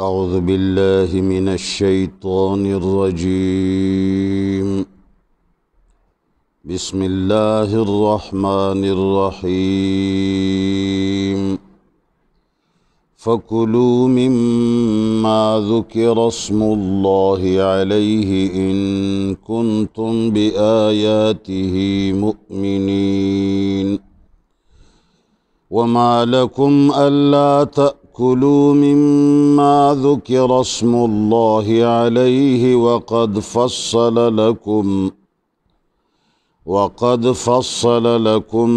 أعوذ بالله من الشيطان الرجيم بسم الله الرحمن الرحيم فكلوا مما ذكر اسم الله عليه إن كنتم بآياته مؤمنين وما لكم ألا تأمنوا كلوا مما ذكر اسم الله عليه وقد فصل لكم وقد فصل لكم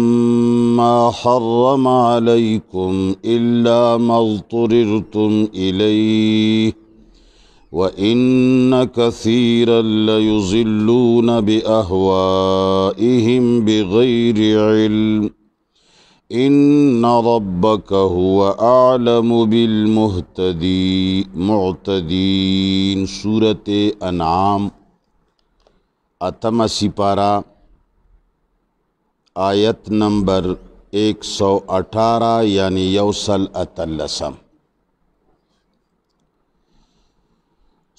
ما حرم عليكم إلا ما اضطررتم إليه وإن كثيرا ليضلون بأهوائهم بغير علم ان ربك هو اعلم عالمتدی معتدین صورت انعام اتم سپارہ آیت نمبر ایک سو اٹھارہ یعنی یوسل اتلسم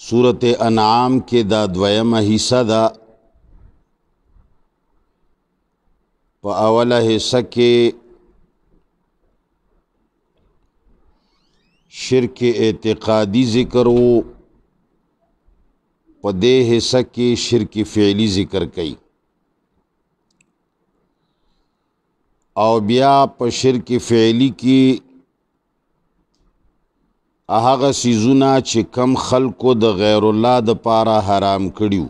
صورت انعام کے دا دویم حصہ دا پا اولا حصہ کے شرک اعتقادی ذکر وو په دې حصہ کې شرک فعلی ذکر کړي او بیا په شرک فعلی کې هغه سيزونه چې کم خلکو د غیر الله د پاره حرام کړیو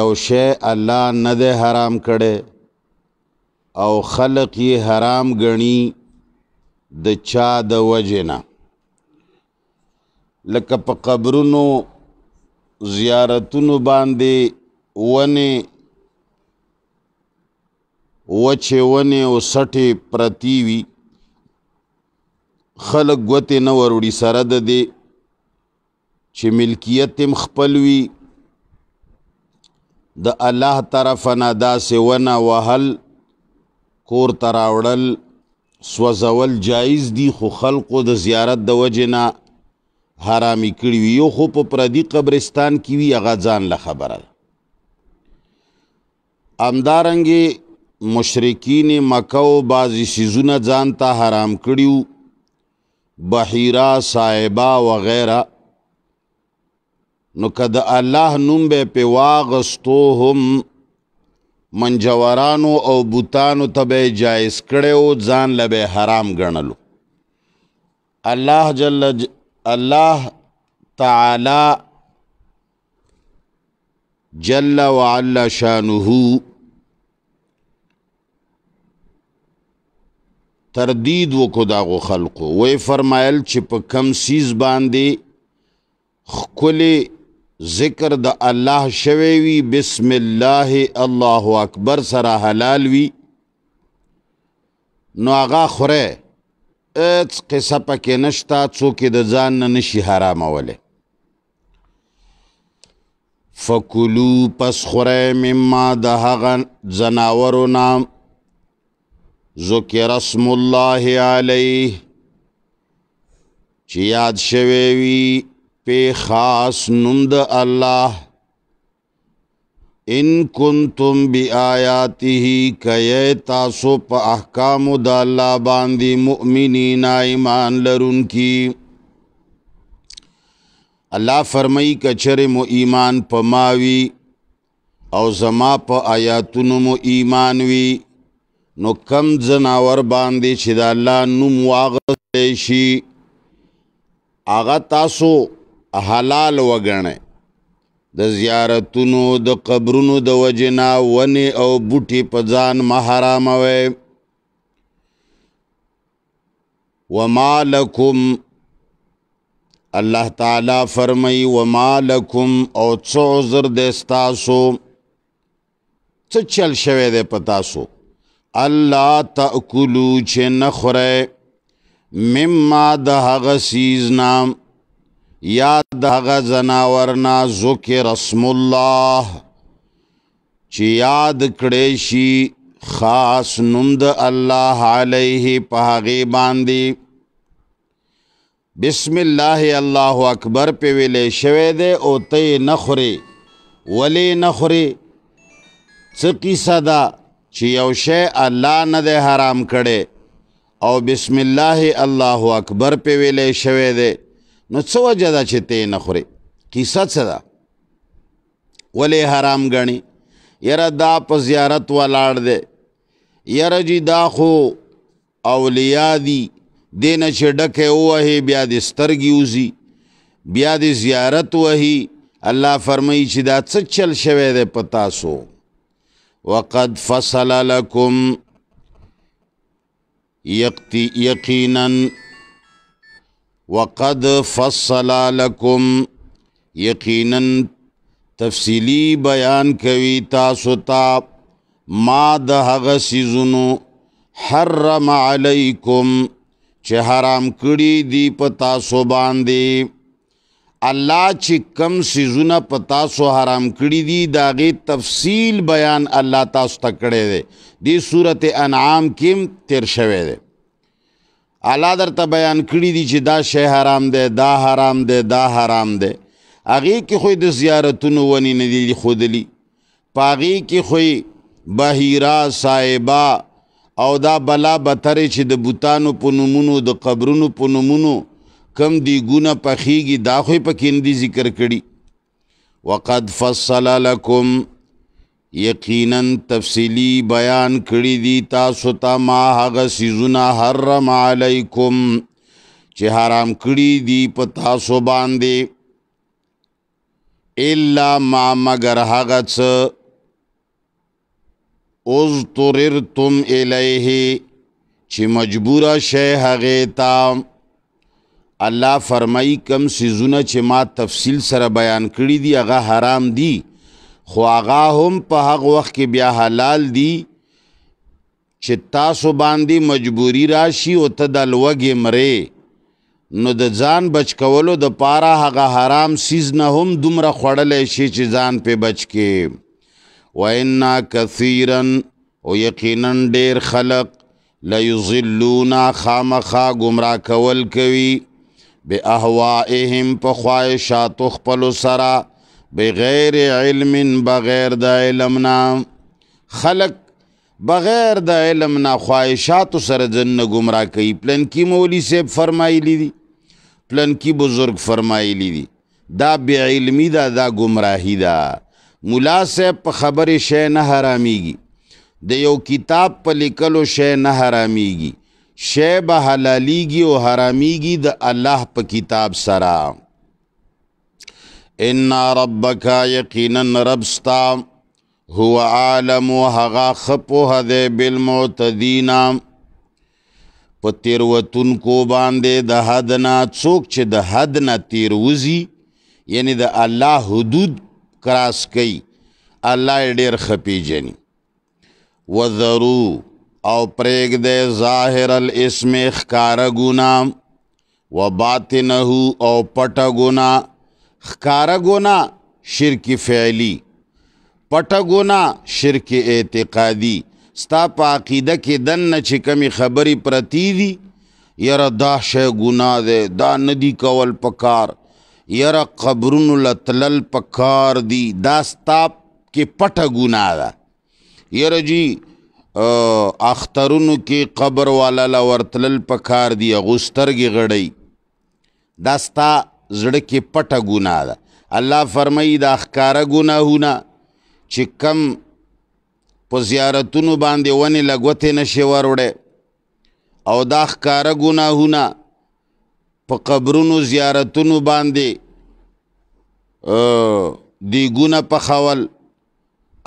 یو شی الله نه ده حرام کړي او خلق یې حرام ګڼي د چا د وجنه لکه په قبرونو زیارتونو باندې ونه وچه ونه او سټه پرتی وی خلق غوته نه وروړي سره د دې چې ملکیت هم خپل وی د الله طرف نه داسې ونه وهل کور تراوړل سوزول جایز دی خو خلقو د زیارت د وجنا حرامي کړی وي یو خو په پردي قبرستان کې وی هغه ځان له خبره امدارنګي مشرکین مکه او بعضی سيزونه ځان ته حرام کړیو بحیرا صائبا وغیرہ نو کده الله نوم به په واغستو هم منجورانو او بوتانو ته به جایز کړو ځان له به حرام ګڼلو الله جل ج... الله تعالی جل وعلا شانه تردید وکړو داغو خلقو وې فرمایل چې په کم سیز باندې خکلی ذکر د الله شوی وي بسم الله الله اکبر سره حلال وي نو هغه خوره اڅ قصه پکې نشتا څوک د ځان نه نشي حراموله فکلو پس خوره مما د هغه زناورو نام ذکر اسم الله علیه چې یاد شوی وي په خاص نوم د الله ان کنتم بیااته کای تاسو په احکام د الله باندې مؤمنین ایمان لرونکي الله فرمای کچره مو ایمان پماوي او زما په آیاتونو مو ایمان وی نو کم جناور باندې چې د الله نوم واغلی شي هغه تاسو حلال وګڼئ د زیارتونو د قبرونو د وجنا ونی او بوټي په ځان محرام وي ومالکم الله تعالی فرمای ومالکم او څو زر د استاسو څه چل شوه د پتاسو الله تاکلوا چې نخره مما د هغه سیز نام یاد دغه زناورنا ذکر اسم الله چې یاد کړې شي خاص نوم د الله علیه په هغه باندې بسم الله الله اکبر په ویلې شوې ده او ته نخري ولی نخري څه قصه ده چې یو شی الله نه دی حرام کړي او بسم الله الله اکبر په ویلې شوې ده نو څه وجه ده چې ته نه خورې کیسه څه ده ولې حرام ګڼي یاره دا په زیارت ولاړ دی یاره جی دا خو اولیا دي دی نه چې ډکې ووهې بیا د سترګې وځي بیا د زیارت وهي الله فرمایي چې دا څه چل شوی دی په تاسو وقد فصل لكم يقينا وقد فصل لكم یقینا تفصیلی بیان کوي تاسو ته ما د هغه سيزونو حرم علیکم چې حرام کړی دی پتا سو باندې الله چې کم سيزونه پتا سو حرام کړی دی داغه تفصیل بیان الله تاسو ته کړی دی د سورته انعام کې تیر شوه دی الله درته بیان کړی دي چې دا شی حرام دی دا حرام دی دا حرام دی هغې کې خو د زیارتونو ونې نه دي ښودلي په هغې کې خو بهیرا صاحبه او دا بلا بترې چې د بوتانو په نومونو د قبرونو په نومونو کم دیګونه پخیږي دا خو یې پکې ندي ذکر کړي وقد فصل لکم یقینا تفصیلی بیان کړی دی تاسو ته ما هغه سيزونه حرم علیکم چې حرام کړی دی په تاسو باندې الا ما مگر هغه څه اوز تررتم الیه چې مجبور شې هغه تا الله فرمای کم سيزونه چې ما تفصیل سره بیان کړی دی هغه حرام دی خو هغه هم په هغه وخت کې بیا حلال دي چې تاسو باندې مجبوری راشي او ته د لوګې مرې نو د ځان بچ کولو د پاره هغه حرام سیز نه هم دومره خوړلې شي چې ځان په بچ کې و ان کثیرا او یقینا ډیر خلق لا یضلون خامخا گمراه کول کوي به اهوائهم په خواهشات خپل سره بغیر علم بغیر د علم نه خلق بغیر د علم نه خواهشات سره جن گمراه کوي پلن کی مولوی صاحب فرمایلی دي پلن کی بزرگ فرمایلی دي دا بی علمی دا دا گمراهی دا مولا صاحب په خبره شی نه حراميږي د یو کتاب په لیکلو شی نه حراميږي شی به حلاليږي او حراميږي د الله په کتاب سره ان ربک یقینا ربستا هو عالم هغه خپوه دې بالمعتدین په تیروتون کو باندې د حد نه څوک چې د حد نه تیروزی یعنی د الله حدود کراس کوي الله ډیر خپیجنی وذرو او پریگ دے ظاہر الاسم اخکار گنا و باطنہو او پٹ گنا خکارا گنا شرک فعلی پټه گنا شرک اعتقادي ستا په عقیده کې دنه چې کمی خبري پرتی دي یره دا شی ګنا ده دا ندی کول پکار یره قبرونو لتلل پکار دی دا ستا کې پټه ګنا ده یره جی اخترونو کې قبر والا لورتلل پکار دی غسترګي غړی دا ستا زړه کې پټه ګناه ده الله فرمایي دا ښکاره ګناهونه چې کم په زیارتونو باندې ونې لګوتې نشي وروړې او دا ښکاره ګناهونه په قبرونو زیارتونو باندې دیګونه په خول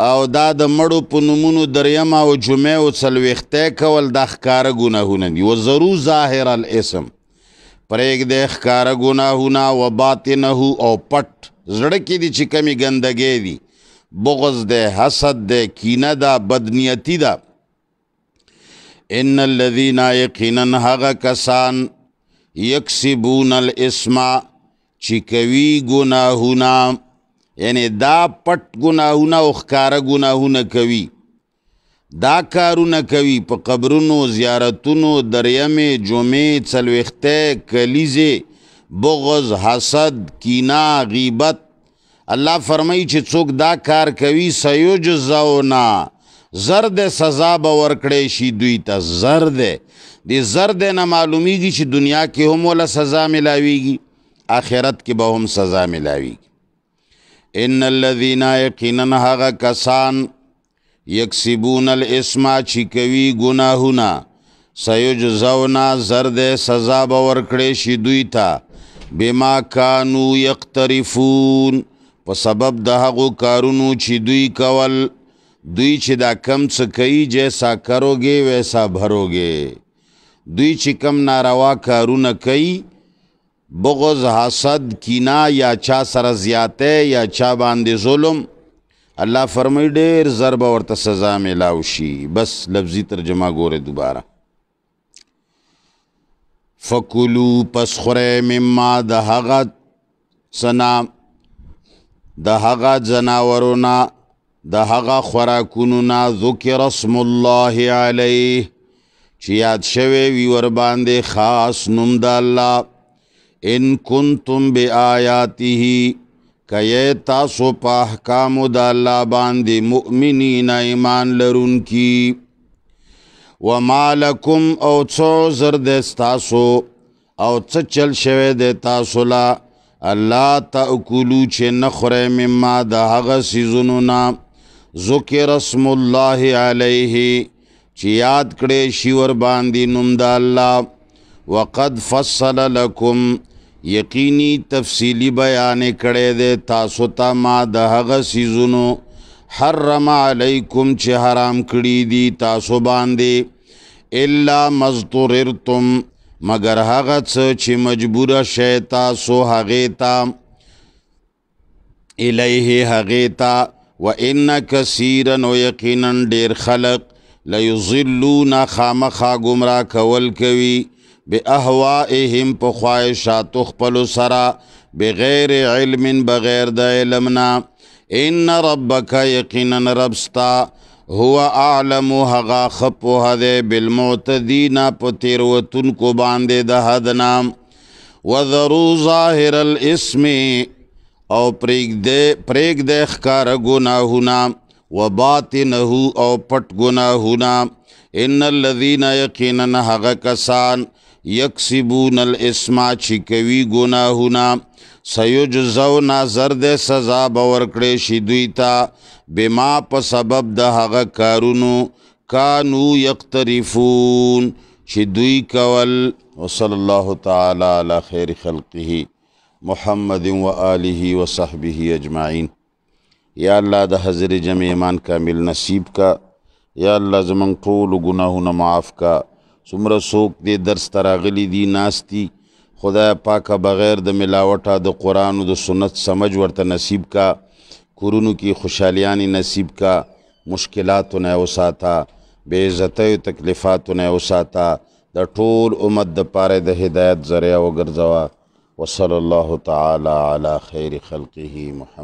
او دا د مړو په نومونو دریم او جمعه او څلويخته کول د ښکار ګناهونه دي وزرو ظاهر الاسم پرېګ د ښکارا ګناهونه او باطنه او پټ زړه کې دي چې کمی ګندګې دي بغض ده حسد ده کینه ده بدنیتی ده ان الذين يقينا هغه کسان یکسبون الاسم چې کوي ګناهونه یعنی دا پټ ګناهونه او ښکارا ګناهونه کوي دا کارونه کوي په قبرونو زیارتونو دریمې جمعې څلوېخته کلیزې بغض حسد کینا غیبت الله فرمایي چې څوک دا کار کوي سیوجزاونا زرد سزا به ورکړې شي دوی ته زرد د زرد نه معلومیږي چې دنیا کې هم ولا سزا ملاويږي آخرت کې به هم سزا ملاويږي ان الذين يقينا هغه کسان یکسبون الاسم چې کوي ګناهونه سيجزون زرد سزا به ورکړي شي دوی ته بما كانوا يقترفون په سبب د هغو کارونو چې دوی کول دوی چې دا کم څه کوي جیسا کروګي ویسا بھروګي دوی چې کم ناروا کارونه کوي بغض حسد کینا یا چا سره زیاته یا چا باندې ظلم الله فرمای ډیر ضرب ورته سزا ملاو شي بس لفظي ترجمه ګوره دوباره فکلو پس خوره مما د هغه سنا د هغه جناورونه د هغه خوراکونو نه ذکر اسم الله علیه چې یاد شوی وي ور باندې خاص نوم د الله ان کنتم بیااته کای تاسو په احکام د الله باندې مؤمنین ایمان لرونکي ومالکم او څو زر د تاسو او څه چل شوه د تاسو لا الله تاکلو چې نخره مما د هغه سيزونو نا ذکر اسم الله علیه چې یاد کړي شی ور باندې نوم د الله وقد فصل لكم یقینی تفصیلی بیان کړي د تاسو ته ما د هغه سيزونو حرم علیکم چې حرام کړي دي تاسو باندې الا مزدوررتم مگر هغه څه چې مجبور شې تاسو هغه ته الیه هغه ته وان کثیرا یقینا ډیر خلق لا یضلون خامخا گمراه کول کوي باهوائهم په خواهشات خپل سره بغیر علم بغیر د علمنا ان ربک یقینا ربستا هو اعلم هغه خپوه ده بالمعتدین په تیروتن کو باندې د حد نام وذرو ظاهر الاسم او پریګ دې پریګ دې ښکار ګناهونه وباطنه او پټ ګناهونه ان الذين يقينا هغه کسان یکسبون الاسما چې کوي ګناهونه سیجزونا زرد سزا باور کړې شي دوی ته بما په سبب د هغه کارونو کانو یقترفون چې دوی کول وصلی الله تعالی علی خیر خلقه محمد و آله و صحبه اجمعین یا الله د حضرت جمع ایمان کامل نصیب کا یا الله زمنګ ټول ګناهونه معاف کا څومره څوک دې درس ته راغلي دي ناستي خدای پاکه بغیر د ملاوټه د قرآن او د سنت سمجھ ورته نصیب کا کورونو کې خوشحالیانې نصیب کا مشکلاتونه وساته بې عزتۍ تکلیفاتونه وساته د ټول امت د پاره د هدایت ذریعہ وګرځوه وصلی الله تعالی علی خیر خلقه محمد